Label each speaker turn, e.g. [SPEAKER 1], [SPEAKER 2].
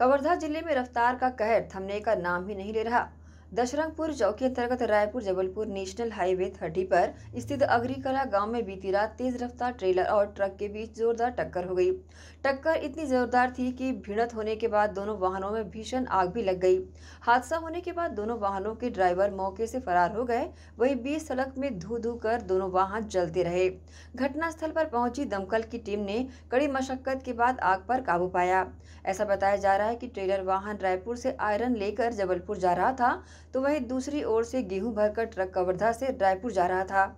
[SPEAKER 1] कवर्धा जिले में रफ्तार का कहर थमने का नाम ही नहीं ले रहा दशरंगपुर चौकी अंतर्गत Raipur Jabalpur national highway thirty पर स्थित अग्रीकला गांव में बीती रात तेज रफ्तार ट्रेलर और ट्रक के बीच जोरदार टक्कर हो गई टक्कर इतनी जोरदार थी कि भिड़त होने के बाद दोनों वाहनों में भीषण आग भी लग गई हादसा होने के बाद दोनों वाहनों के ड्राइवर मौके से फरार हो गए वही बीस सड़क में धू धू कर दोनों वाहन जलते रहे घटनास्थल पर पहुंची दमकल की टीम ने कड़ी मशक्कत के बाद आग पर काबू पाया ऐसा बताया जा रहा है की ट्रेलर वाहन रायपुर से आयरन लेकर जबलपुर जा रहा था तो वही दूसरी ओर से गेहूं भरकर ट्रक कवर्धा से रायपुर जा रहा था